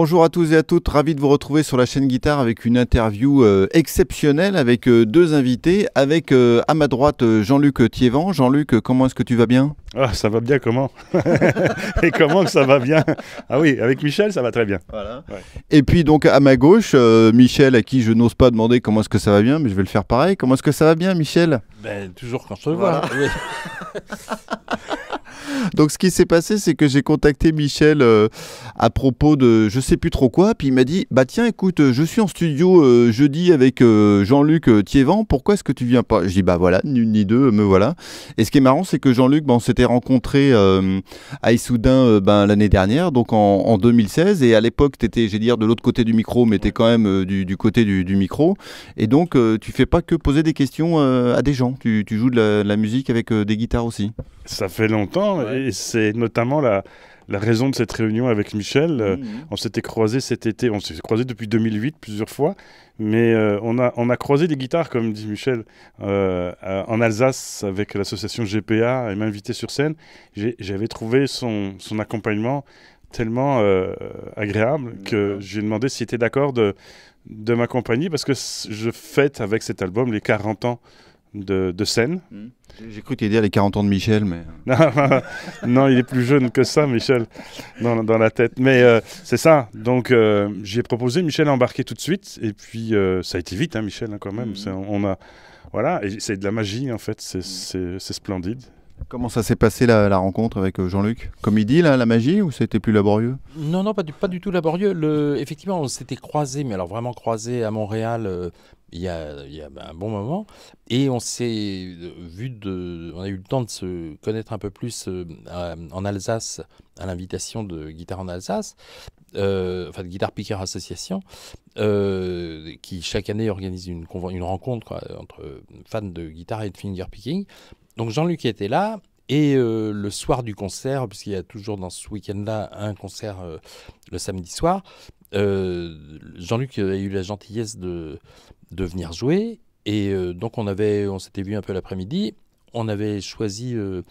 Bonjour à tous et à toutes, ravi de vous retrouver sur la chaîne Guitare avec une interview euh, exceptionnelle avec euh, deux invités. Avec euh, à ma droite Jean-Luc Thiévan. Jean-Luc, comment est-ce que tu vas bien ah, ça va bien comment Et comment ça va bien Ah oui, avec Michel, ça va très bien. Voilà. Et puis donc à ma gauche, Michel, à qui je n'ose pas demander comment est-ce que ça va bien, mais je vais le faire pareil. Comment est-ce que ça va bien, Michel ben, Toujours quand je te Donc ce qui s'est passé, c'est que j'ai contacté Michel euh, à propos de je sais plus trop quoi, puis il m'a dit bah tiens écoute, je suis en studio euh, jeudi avec euh, Jean-Luc Thiévan, pourquoi est-ce que tu viens pas Je dis bah voilà, ni ni deux, me voilà. Et ce qui est marrant, c'est que Jean-Luc, ben, s'était rencontré à Issoudun ben, l'année dernière, donc en, 2016, et à l'époque t'étais, j'ai dire de l'autre côté du micro, mais t'es quand même du, côté du, micro, et donc tu fais pas que poser des questions à des gens, tu, joues de la musique avec des guitares aussi. Ça fait longtemps et c'est notamment la, raison de cette réunion avec Michel. Euh, mhm, mhm. on s'était croisés cet été, on s'est croisés depuis 2008 plusieurs fois, mais euh, on, a, on a croisé des guitares, comme dit Michel, euh, en Alsace avec l'association GPA et m'a invité sur scène. J'avais trouvé son, accompagnement tellement agréable que j'ai demandé s'il était d'accord de, de m'accompagner parce que je fête avec cet album les 40 ans de, de scène. Hmm. J'ai cru à les 40 ans de Michel, mais... non, il est plus jeune que ça, Michel, dans, la tête. Mais euh, c'est ça, donc euh, j'ai proposé, Michel a embarqué tout de suite, et puis euh, ça a été vite, hein, Michel, hein, quand même. Hmm. On a... Voilà, et c'est de la magie, en fait, c'est hmm. splendide. Comment ça s'est passé la, rencontre avec Jean-Luc Comme il dit, là, la magie, ou c'était plus laborieux Non, non, pas du, pas du tout laborieux. Le, effectivement, on s'était croisés, mais alors vraiment croisés à Montréal, il y, a, un bon moment. Et on s'est euh, vu de, on a eu le temps de se connaître un peu plus euh, en Alsace à l'invitation de Guitare en Alsace, euh, enfin de Guitare Picker Association, qui chaque année organise une, une rencontre entre fans de guitare et de finger picking. Donc Jean-Luc était là. Et le soir du concert, puisqu'il y a toujours dans ce week-end-là un concert le samedi soir, Jean-Luc a eu la gentillesse de, de venir jouer. Et euh, donc on avait, on s'était vu un peu l'après-midi. On avait choisi, euh,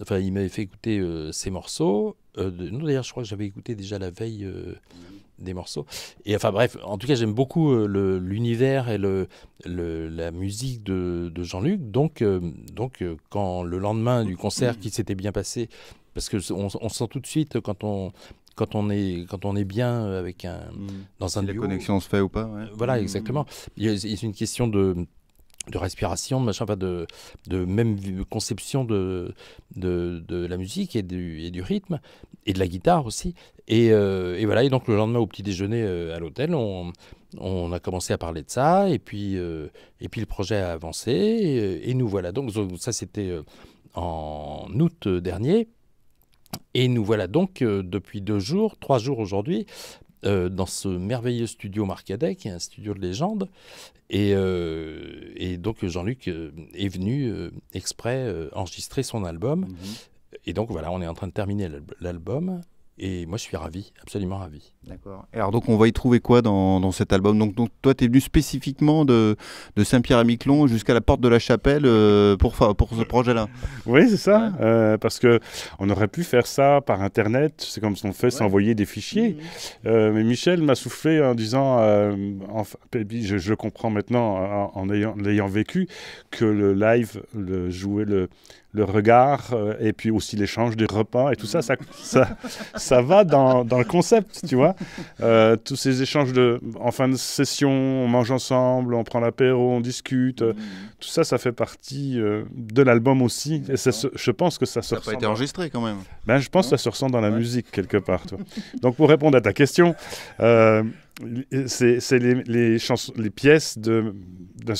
enfin il m'avait fait écouter ses euh, morceaux. nous d'ailleurs, je crois que j'avais écouté déjà la veille des morceaux. Et enfin bref, en tout cas, j'aime beaucoup le, l'univers et le, la musique de, de Jean-Luc. Donc, donc quand le lendemain du concert qui s'était bien passé, parce que on sent tout de suite quand on quand on est, quand on est bien euh, avec un, mm. dans un si La connexion se fait ou pas. Euh, voilà, mm. exactement. C'est une question de de respiration, de machin, pas de, de même conception de, de, de la musique et du, et du, rythme, et de la guitare aussi. Et, euh, voilà, et donc le lendemain au petit déjeuner à l'hôtel, on, on, a commencé à parler de ça, et puis, et puis le projet a avancé, et nous voilà. Donc ça c'était en août dernier. Et nous voilà donc euh, depuis deux jours, trois jours aujourd'hui, euh, dans ce merveilleux studio Marcadec, un studio de légende. Et, euh, donc Jean-Luc est venu exprès enregistrer son album. Mhm. Et donc voilà, on est en train de terminer l'album. Et moi, je suis ravi, absolument ravi. D'accord. Alors donc on va y trouver quoi dans, dans cet album donc, donc, toi tu es venu spécifiquement de, de saint pierre à miquelon jusqu'à la porte de la chapelle euh, pour, pour ce projet-là. Oui c'est ça, euh, parce que on aurait pu faire ça par internet, c'est comme ce qu'on fait, s'envoyer des fichiers. Mhm. Euh, mais Michel m'a soufflé en disant, enfin, je, je, comprends maintenant en, l'ayant vécu, que le live, le jouer le, le regard et puis aussi l'échange des repas et tout ça, ça, ça, ça va dans, dans, le concept, tu vois. Euh, tous ces échanges de, en fin de session, on mange ensemble, on prend l'apéro, on discute. Euh, mm-hmm. Tout ça, ça fait partie euh, de l'album aussi. Et ça je pense que ça se Ça n'a pas été enregistré quand même. Ben, je pense que ça se ressent dans la musique quelque part. Toi. Donc pour répondre à ta question, c'est les, les, pièces de,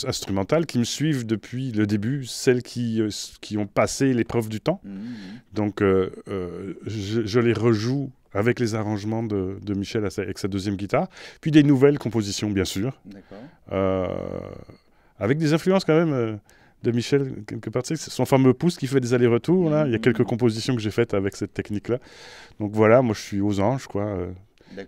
instrumentales qui me suivent depuis le début, celles qui, qui ont passé l'épreuve du temps. Mm-hmm. Donc je, les rejoue avec les arrangements de, Michel avec sa deuxième guitare, puis des nouvelles compositions, bien sûr, euh, avec des influences quand même euh, de Michel, quelque part. C'est son fameux pouce qui fait des allers-retours, là. Il y a mm-hmm. quelques compositions que j'ai faites avec cette technique-là. Donc voilà, moi je suis aux anges, quoi. Euh,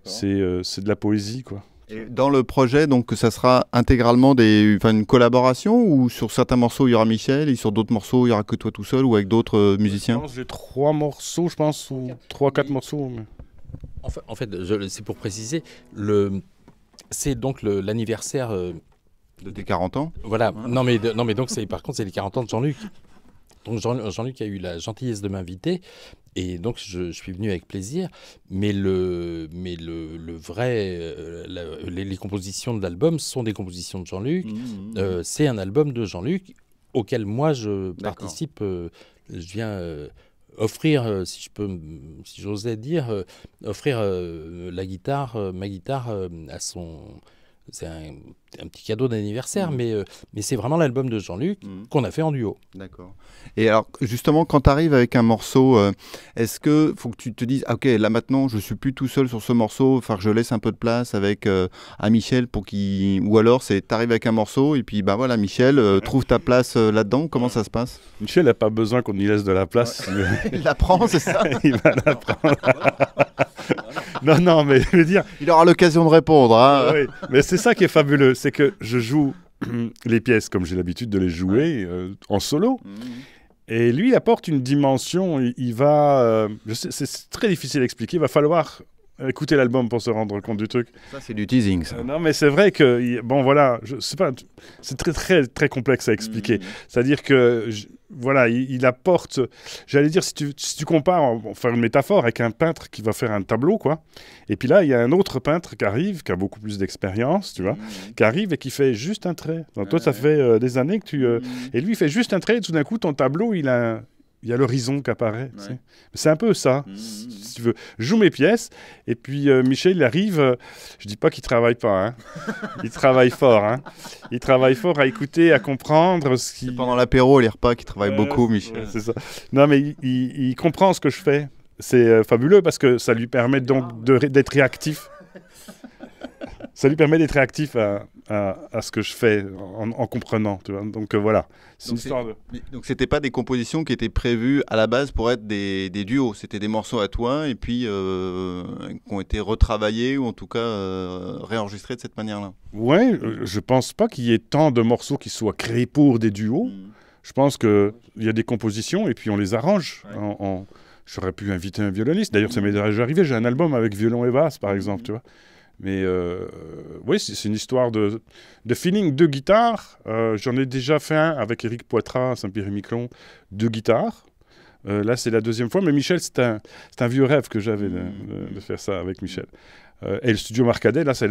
c'est de la poésie, quoi dans le projet, donc, ça sera intégralement des, une collaboration ou sur certains morceaux il y aura Michel et sur d'autres morceaux il y aura que toi tout seul ou avec d'autres euh, musiciens Je pense j'ai trois morceaux, je pense, ou trois, quatre morceaux. En fait, c'est pour préciser, le... c'est donc l'anniversaire. Euh, de tes 40 ans Voilà, non, mais, non mais donc par contre c'est les 40 ans de Jean-Luc. Donc Jean-Luc a eu la gentillesse de m'inviter et donc, je, suis venu avec plaisir. Mais, le, mais le, vrai, euh, les, compositions de l'album sont des compositions de Jean-Luc. Mmh, mmh, mmh. Euh, c'est un album de Jean-Luc auquel moi je participe. Euh, je viens offrir, si je peux, si j'osais dire, offrir la guitare, ma guitare à son. C'est un un petit cadeau d'anniversaire, mmh. mais, euh, mais c'est vraiment l'album de Jean-Luc mmh. qu'on a fait en duo. D'accord. Et alors, justement, quand tu arrives avec un morceau, euh, est-ce que faut que tu te dises, ah, ok, là maintenant, je suis plus tout seul sur ce morceau, enfin, je laisse un peu de place avec euh, à Michel pour qu'il, ou alors c'est arrives avec un morceau et puis ben voilà, Michel trouve ta place là-dedans. Comment ça se passe Michel n'a pas besoin qu'on lui laisse de la place. Il la prend, c'est ça Il va non, non, mais je veux dire. Il aura l'occasion de répondre. Hein. Ah oui, mais c'est ça qui est fabuleux c'est que je joue les pièces comme j'ai l'habitude de les jouer euh, en solo. Mmh. Et lui apporte une dimension, il, va... Euh, c'est très difficile à expliquer, il va falloir Écoutez l'album pour se rendre compte du truc. Ça, c'est du teasing, ça. Euh, non, mais c'est vrai que, bon, voilà, je sais pas, c'est très, très, très complexe à expliquer. Mm. C'est-à-dire que, voilà, il, apporte, j'allais dire, si tu, compares, on va faire une métaphore, avec un peintre qui va faire un tableau, quoi. Et puis là, il y a un autre peintre qui arrive, qui a beaucoup plus d'expérience, tu vois, mm. qui arrive et qui fait juste un trait. toi, ça fait euh, des années que tu. Euh, mm. et lui, il fait juste un trait, et tout d'un coup, ton tableau, il a il y a l'horizon qui apparaît. C'est un peu ça, mmh, si mmh, mmh. tu veux. Je joue mes pièces, et puis euh, Michel, il arrive, euh, je dis pas qu'il travaille pas, hein. il travaille fort. Hein. Il travaille fort à écouter, à comprendre ce Pendant l'apéro, les repas, qu'il travaille beaucoup, Michel. Ça. Non, mais il, comprend ce que je fais. C'est euh, fabuleux parce que ça lui permet donc d'être réactif. ça lui permet d'être réactif à, à, ce que je fais en, comprenant. Tu vois donc euh, voilà, c'est une histoire de... Donc c'était pas des compositions qui étaient prévues à la base pour être des, duos, c'était des morceaux à toi et puis euh, qui ont été retravaillés ou en tout cas euh, réenregistrés de cette manière-là. Ouais, je pense pas qu'il y ait tant de morceaux qui soient créés pour des duos. Hmm. Je pense qu'il y a des compositions et puis on les arrange. J'aurais pu inviter un violoniste. D'ailleurs, ça m'est déjà arrivé. J'ai un album avec violon et basse, par hmm. exemple. Tu vois mais euh, oui, c'est une histoire de, de feeling de guitare. Euh, j'en ai déjà fait un avec Eric Poitras, Saint-Pierre-et-Miquelon, de guitare. Euh, là, c'est la deuxième fois, mais Michel, c'est un, vieux rêve que j'avais de, mmh. faire ça avec Michel. et le studio Marcadet, là, c'est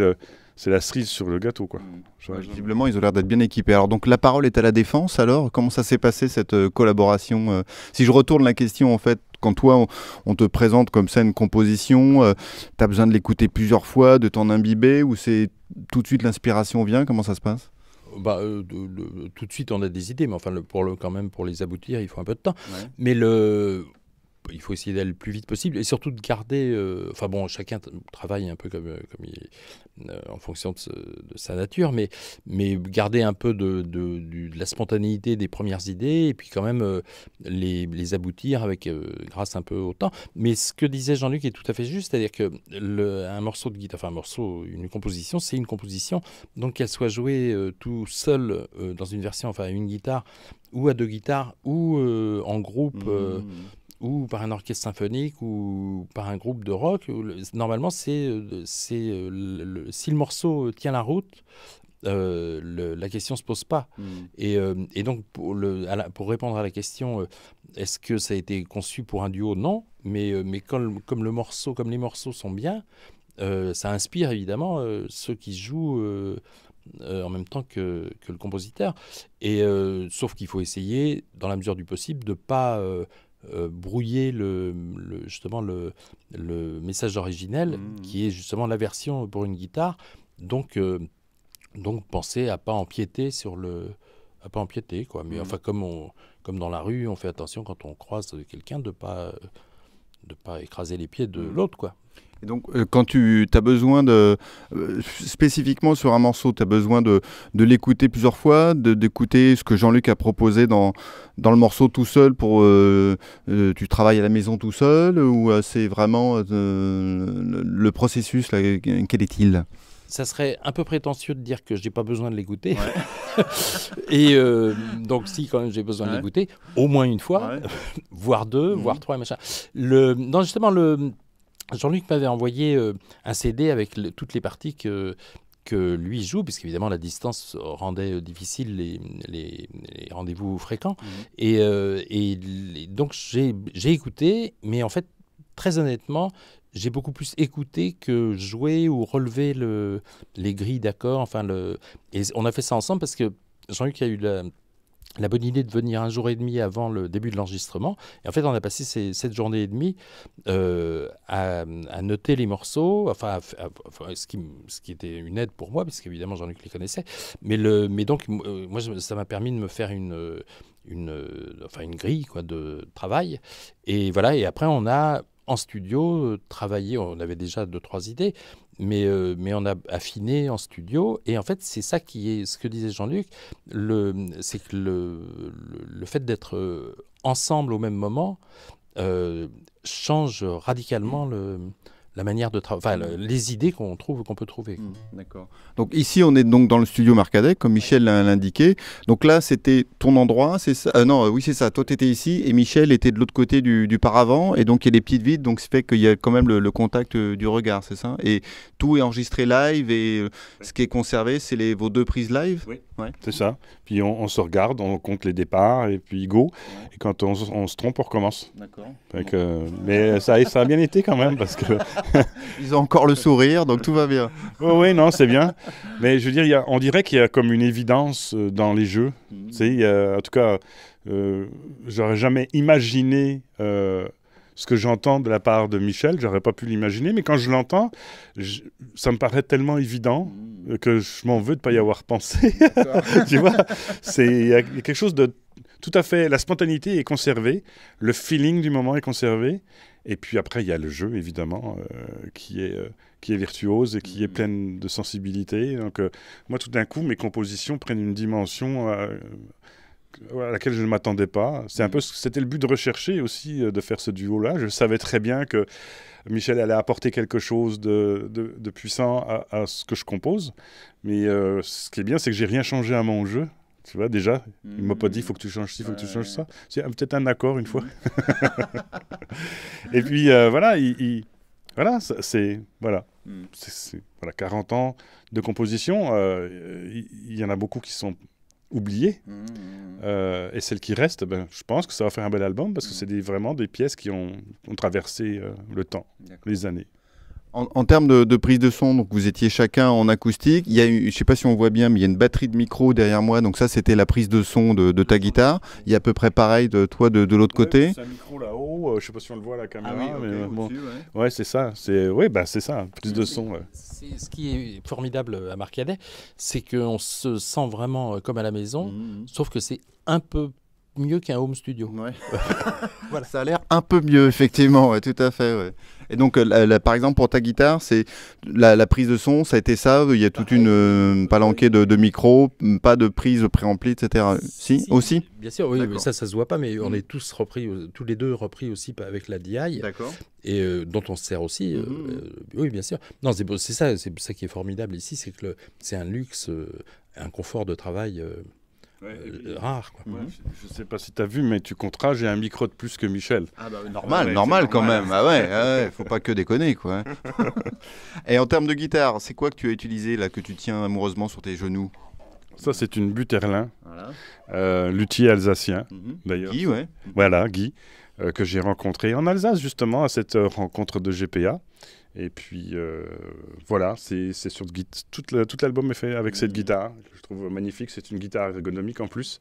la cerise sur le gâteau. Quoi. Mmh. visiblement, ils ont l'air d'être bien équipés. Alors, donc, la parole est à la défense. Alors, comment ça s'est passé cette collaboration Si je retourne la question, en fait, quand toi, on, te présente comme ça une composition, euh, tu as besoin de l'écouter plusieurs fois, de t'en imbiber, ou c'est tout de suite l'inspiration vient Comment ça se passe bah, euh, tout de suite, on a des idées, mais enfin, pour le, quand même, pour les aboutir, il faut un peu de temps. Mais le, il faut essayer d'aller le plus vite possible et surtout de garder. Euh, enfin bon, chacun travaille un peu comme, euh, comme euh, en fonction de, sa nature, mais, mais garder un peu de, la spontanéité des premières idées et puis quand même les, aboutir avec grâce un peu au temps. Mais ce que disait Jean-Luc est tout à fait juste, c'est-à-dire que un morceau de guitare, enfin un morceau, une composition, c'est une composition, donc qu'elle soit jouée tout seul dans une version, enfin une guitare ou à deux guitares ou en groupe. Mmh ou par un orchestre symphonique ou par un groupe de rock. Normalement, c'est euh, si le morceau tient la route, euh, la question se pose pas. Hmm. Et, euh, et, donc, pour, le, pour, répondre à la question, est-ce que ça a été conçu pour un duo Non, mais, mais comme, comme, le morceau, comme les morceaux sont bien, ça inspire évidemment ceux qui jouent en même temps que, que le compositeur. Et sauf qu'il faut essayer, dans la mesure du possible, de pas euh, brouiller le, justement le, le message originel, mmh. qui est justement la version pour une guitare. Donc, euh, donc pensez à pas empiéter sur le, pas empiéter quoi. Mais mmh. enfin, comme on, comme dans la rue, on fait attention quand on croise quelqu'un de pas, de pas écraser les pieds de mmh. l'autre quoi donc, euh, quand tu as besoin de. Euh, spécifiquement sur un morceau, tu as besoin de, l'écouter plusieurs fois, d'écouter ce que Jean-Luc a proposé dans, dans le morceau tout seul pour. Euh, tu travailles à la maison tout seul ou c'est vraiment le, processus Quel est-il ça serait un peu prétentieux de dire que j'ai pas besoin de l'écouter. et donc si quand même j'ai besoin de l'écouter, au moins une fois, voire deux, mhm. voire trois, machin. Le, non justement le Jean-Luc m'avait envoyé euh, un CD avec toutes les parties que, que lui joue, puisqu'évidemment la distance rendait euh, difficile les, rendez-vous fréquents. Mhm. Et, euh, donc j'ai écouté, mais en fait, très honnêtement, j'ai beaucoup plus écouté que jouer ou relever le, les grilles d'accord. Enfin, et on a fait ça ensemble parce que Jean-Luc a eu la la bonne idée de venir un jour et demi avant le début de l'enregistrement. Et en fait, on a passé cette journée et demie euh, à, noter les morceaux, enfin, ce, qui, était une aide pour moi, parce qu'évidemment, Jean-Luc les connaissait. Mais, donc, euh, moi, ça m'a permis de me faire une, enfin, une grille quoi, de travail. Et voilà, et après, on a en studio travaillé, on avait déjà deux, trois idées, euh, mais, on a affiné en studio. Et en fait, c'est ça qui est ce que disait Jean-Luc, c'est que le, le, fait d'être euh, ensemble au même moment euh, change radicalement le, la manière de les idées qu'on trouve, qu'on peut trouver. Hmm, d'accord. Donc ici, on est donc dans le studio Marcadec, comme Michel l'a indiqué. Donc là, c'était ton endroit, c'est ça euh, Non, euh, oui, c'est ça. Toi, tu étais ici et Michel était de l'autre côté du, du, paravent. Et donc, il y a des petites vides, donc ça fait qu'il y a quand même le, contact euh, du regard, c'est ça Et tout est enregistré live et ce qui est conservé, c'est les, vos deux prises live Oui, c'est ça. Puis on, se regarde, on compte les départs et puis go. Et quand on, se trompe, on recommence. D'accord. mais ça, ça a bien été quand même parce que... Ils ont encore le sourire, donc tout va bien. oui, non, c'est bien. Mais je veux dire, on dirait qu'il y a comme une évidence euh, dans les jeux. Mm. en tout cas, euh, j'aurais jamais imaginé euh, ce que j'entends de la part de Michel. J'aurais pas pu l'imaginer, mais quand je l'entends, ça me paraît tellement évident mm. euh, que je m'en veux de ne pas y avoir pensé. tu vois, c'est y a quelque chose de tout à fait. La spontanéité est conservée, le feeling du moment est conservé, et puis après, il y a le jeu, évidemment, euh, qui, est, euh, qui est virtuose et qui est mm. pleine de sensibilité. Donc, euh, moi, tout d'un coup, mes compositions prennent une dimension à laquelle je ne m'attendais pas. C'est un mm. peu, c'était le but de rechercher aussi de faire ce duo-là. Je savais très bien que Michel allait apporter quelque chose de, de, puissant à, à, ce que je compose. Mais ce qui est bien, c'est que j'ai rien changé à mon jeu. Tu vois, déjà, il il m'a pas dit, il hmm. faut que tu changes ci, il faut que tu changes ça. C'est peut-être un accord une fois. Hmm. et puis, euh, voilà, il, voilà, c'est voilà, hmm. voilà 40 ans de composition. Euh, il y, en a beaucoup qui sont oubliés, euh, et celles qui restent, ben, je pense que ça va faire un bel album parce que c'est vraiment des pièces qui ont, traversé le temps, les années. En, termes de, prise de son, donc vous étiez chacun en acoustique. Il y a je ne sais pas si on voit bien, mais il y a une batterie de micro derrière moi. Donc ça, c'était la prise de son de, ta guitare. Il y a à peu près pareil de toi de, de l'autre côté. C'est un micro là-haut. Euh, je ne sais pas si on le voit à la caméra. Ah oui, ouais, c'est ça. C'est ouais, bah, c'est ça. Plus de son. Ce qui est formidable à Marcadet, c'est qu'on se sent vraiment euh, comme à la maison, mmh, mmh. sauf que c'est un peu mieux qu'un home studio. Ouais. voilà. Ça a l'air un peu mieux, effectivement, tout à fait. Et donc, euh, par exemple, pour ta guitare, c'est la, prise de son, ça a été ça Il y a toute une euh, palanquée de, micros, pas de prise préamplie, etc. Si, aussi Bien sûr, oui, ça, ça se voit pas, mais on mm. est tous repris, euh, tous les deux repris aussi avec la DI. D'accord. Et dont on se sert aussi. Mm-hmm. oui, bien sûr. Non, c'est ça, ça qui est formidable ici, c'est que c'est un luxe, un confort de travail euh, rare. Mhm. je ne sais pas si tu as vu, mais tu compteras, j'ai un micro de plus que Michel. Ah bah, normal, normal, quand même. Ah ouais, ah faut pas que déconner. quoi. Hein. Et en termes de guitare, c'est quoi que tu as utilisé là, que tu tiens amoureusement sur tes genoux ça, c'est une Buterlin, voilà. Euh, alsacien, mhm. d'ailleurs. Guy, ouais. Voilà, Guy, euh, que j'ai rencontré en Alsace, justement, à cette rencontre de GPA. Et puis euh, voilà, c'est sur Tout l'album est fait avec mmh. cette guitare. Je trouve magnifique. C'est une guitare ergonomique en plus.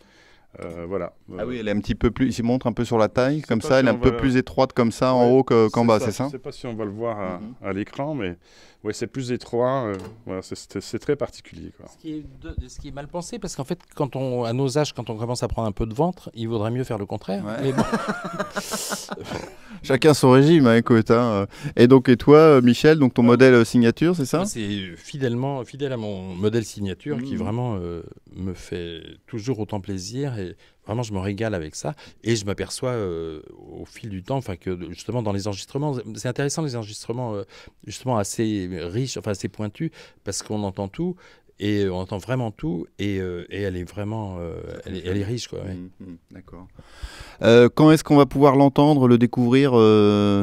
Euh, voilà. Ah oui, euh, elle est un petit peu plus. Il montre un peu sur la taille, comme ça, elle est un peu plus étroite comme ça en haut qu'en bas, c'est ça Je ne sais pas si on va le voir à, mhm. l'écran, mais ouais, c'est plus étroit. Euh, voilà, c'est très particulier. Quoi. Ce, qui est de... Ce, qui est mal pensé, parce qu'en fait, quand on, à nos âges, quand on commence à prendre un peu de ventre, il vaudrait mieux faire le contraire. Chacun son régime, hein, écoute. Hein, et donc, et toi, Michel, donc ton modèle signature, c'est ça C'est fidèlement, fidèle à mon modèle signature qui qui mhm. vraiment me fait toujours autant plaisir et vraiment je me régale avec ça et je m'aperçois euh, au fil du temps enfin que justement dans les enregistrements c'est intéressant les enregistrements euh, justement assez riches enfin assez pointus parce qu'on entend tout et euh, on entend vraiment tout, et, euh, elle est vraiment, euh, elle, est riche, quoi. Mm, mm, d'accord. quand est-ce qu'on va pouvoir l'entendre, le découvrir,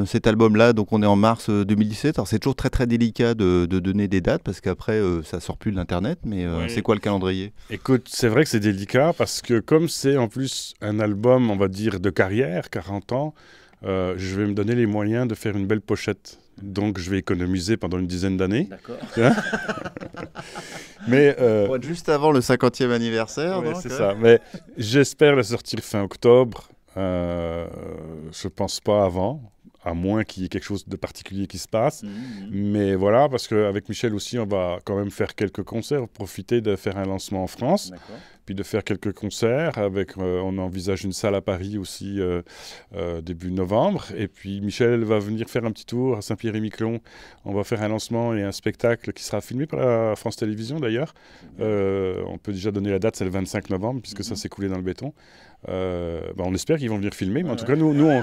cet album-là Donc on est en mars 2017. Alors c'est toujours très très délicat de, donner des dates parce qu'après ça sort plus de l'internet, mais c'est quoi le calendrier Écoute, c'est vrai que c'est délicat parce que comme c'est en plus un album, on va dire de carrière, 40 ans. je vais me donner les moyens de faire une belle pochette. Donc je vais économiser pendant une dizaine d'années. D'accord. Hein? Mais, euh... être juste avant le 50e anniversaire. c'est hein. ça. Mais j'espère le sortir fin octobre. Euh, je pense pas avant, à moins qu'il y ait quelque chose de particulier qui se passe. Mmh, mmh. Mais voilà, parce qu'avec Michel aussi, on va quand même faire quelques concerts, profiter de faire un lancement en France puis de faire quelques concerts. Avec, euh, on envisage une salle à Paris aussi euh, euh, début novembre. Et puis Michel va venir faire un petit tour à Saint-Pierre-et-Miquelon. On va faire un lancement et un spectacle qui sera filmé par la France Télévisions d'ailleurs. on peut déjà donner la date, c'est le 25 novembre, puisque ça mhm. s'est coulé dans le béton. Euh, bah, on espère qu'ils vont venir filmer, mais en tout cas, nous, nous, on,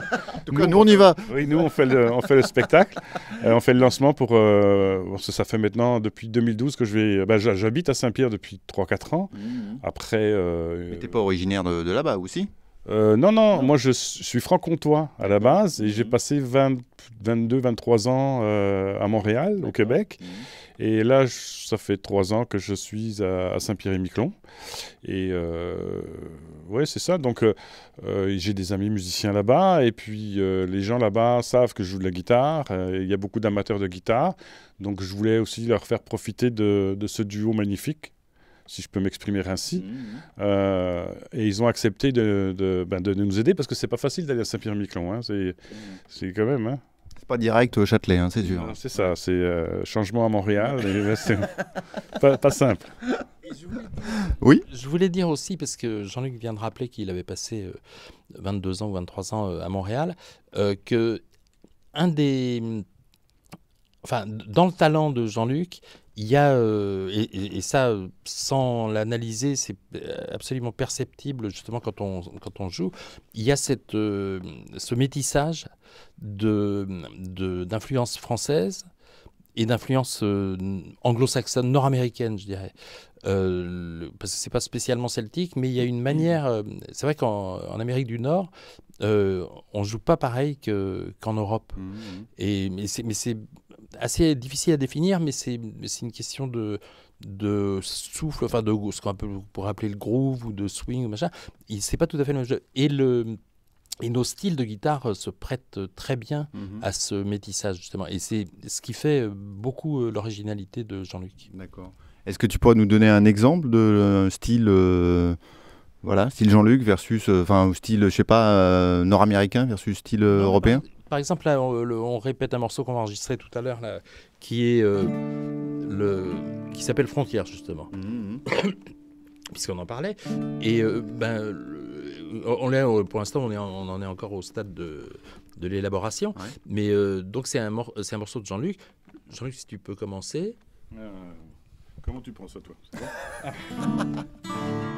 on y va. Oui, nous, on fait le, on fait le spectacle, euh, on fait le lancement pour. Euh, ça, fait maintenant depuis 2012 que je vais. Bah, j'habite à Saint-Pierre depuis 3-4 ans. Mmh, mmh. Après. mais t'es pas originaire de, là-bas aussi non, non, moi je suis franc-comtois à la base et mmh. j'ai passé 22-23 ans à Montréal, au Québec. Et là, ça fait trois ans que je suis à, Saint-Pierre-et-Miquelon. Et euh, ouais, c'est ça. Donc, euh, euh, j'ai des amis musiciens là-bas. Et puis, euh, les gens là-bas savent que je joue de la guitare. Il y a beaucoup d'amateurs de guitare. Donc, je voulais aussi leur faire profiter de, ce duo magnifique si je peux m'exprimer ainsi. Mmh, mmh. et ils ont accepté ben, de, nous aider parce que c'est pas facile d'aller à Saint-Pierre-Miquelon. Hein. Mmh. C'est, quand même. Hein pas direct au Châtelet, hein, c'est dur. C'est ça, c'est euh, changement à Montréal, et, c'est pas, simple. Je voulais... Oui. Je voulais dire aussi, parce que Jean-Luc vient de rappeler qu'il avait passé 22 euh, ans ou 23 ans euh, à Montréal, que un des. Enfin, dans le talent de Jean-Luc, il y a, euh, et, et, ça, euh, sans l'analyser, c'est euh, absolument perceptible justement quand on, quand on joue, il y a cette, ce métissage de de, d'influence française et d'influence anglo-saxonne, nord-américaine, je dirais. parce que c'est pas spécialement celtique, mais il y a une manière. c'est vrai qu'en Amérique du Nord, on joue pas pareil qu'en Europe. Mmh, mmh. Et mais c'est assez difficile à définir, mais c'est une question de, de souffle, enfin de ce qu'on pourrait appeler le groove ou de swing, ou machin. C'est pas tout à fait le même jeu. Et le et nos styles de guitare euh, se prêtent euh, très bien mhm. à ce métissage, justement. Et c'est ce qui fait euh, beaucoup l'originalité de Jean-Luc. D'accord. Est-ce que tu pourrais nous donner un exemple de style, voilà, style Jean-Luc versus, enfin, style, je sais pas, nord-américain versus style européen bah, par exemple, on, répète un morceau qu'on va enregistrer tout à l'heure, qui est euh, le qui s'appelle Frontière justement, mmh, mmh. puisqu'on en parlait. Et euh, ben, on est, euh, pour l'instant, on, on en est encore au stade de, de l'élaboration. Mais donc c'est un, un morceau de Jean-Luc. Jean-Luc, si tu peux commencer. comment tu penses à toi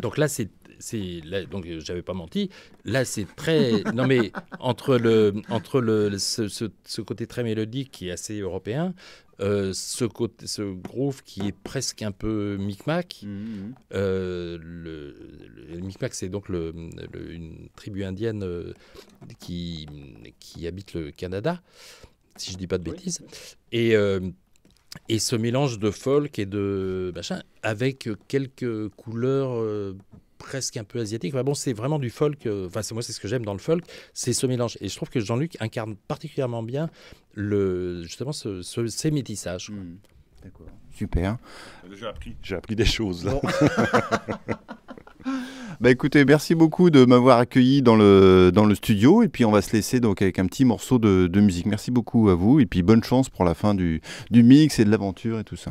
Donc là, c'est Là, donc euh, j'avais pas menti. Là, c'est très non mais entre le entre le ce, côté très mélodique qui est assez européen, euh, ce côté ce groove qui est presque un peu micmac. Mmh, mmh, mmh. Euh, le, micmac, c'est donc le, une tribu indienne qui qui habite le Canada, si je dis pas de bêtises. Et et ce mélange de folk et de machin, avec quelques couleurs euh, presque un peu asiatiques. bon, c'est vraiment du folk. Euh, enfin, c'est moi, c'est ce que j'aime dans le folk, c'est ce mélange. Et je trouve que Jean-Luc incarne particulièrement bien le justement ce, ces métissages. Hmm. D'accord. Super. J'ai appris. J'ai appris des choses là. Bah, écoutez, merci beaucoup de m'avoir accueilli dans le, dans le studio et puis on va se laisser donc avec un petit morceau de, de musique. Merci beaucoup à vous et puis bonne chance pour la fin du, du mix et de l'aventure et tout ça.